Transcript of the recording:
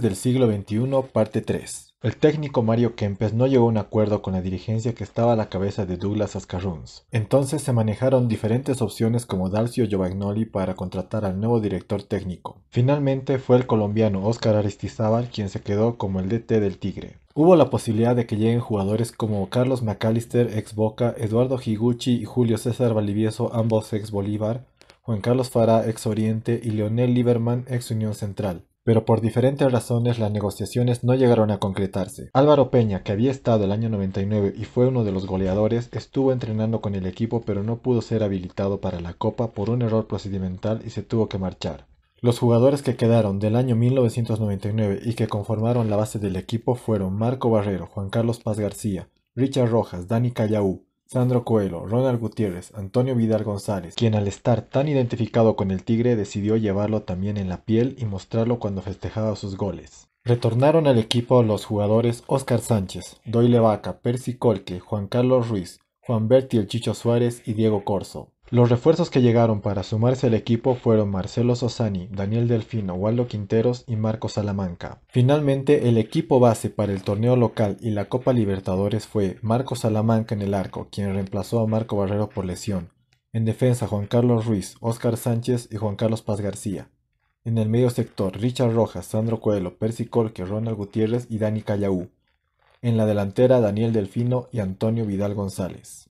del siglo XXI, parte 3. El técnico Mario Kempes no llegó a un acuerdo con la dirigencia que estaba a la cabeza de Douglas Ascaruns. Entonces se manejaron diferentes opciones como Darcio Giovagnoli para contratar al nuevo director técnico. Finalmente fue el colombiano Oscar Aristizábal quien se quedó como el DT del Tigre. Hubo la posibilidad de que lleguen jugadores como Carlos McAllister, ex Boca, Eduardo Higuchi y Julio César Valivieso, ambos ex Bolívar, Juan Carlos Fará, ex Oriente, y Leonel Lieberman, ex Unión Central pero por diferentes razones las negociaciones no llegaron a concretarse. Álvaro Peña, que había estado el año 99 y fue uno de los goleadores, estuvo entrenando con el equipo pero no pudo ser habilitado para la Copa por un error procedimental y se tuvo que marchar. Los jugadores que quedaron del año 1999 y que conformaron la base del equipo fueron Marco Barrero, Juan Carlos Paz García, Richard Rojas, Dani Callaú, Sandro Coelho, Ronald Gutiérrez, Antonio Vidal González, quien al estar tan identificado con el Tigre decidió llevarlo también en la piel y mostrarlo cuando festejaba sus goles. Retornaron al equipo los jugadores Oscar Sánchez, Doyle Vaca, Percy Colque, Juan Carlos Ruiz, Juan Berti el Chicho Suárez y Diego Corso. Los refuerzos que llegaron para sumarse al equipo fueron Marcelo Sosani, Daniel Delfino, Waldo Quinteros y Marco Salamanca. Finalmente, el equipo base para el torneo local y la Copa Libertadores fue Marco Salamanca en el arco, quien reemplazó a Marco Barrero por lesión. En defensa, Juan Carlos Ruiz, Oscar Sánchez y Juan Carlos Paz García. En el medio sector, Richard Rojas, Sandro Coelho, Percy Corque, Ronald Gutiérrez y Dani Callaú. En la delantera, Daniel Delfino y Antonio Vidal González.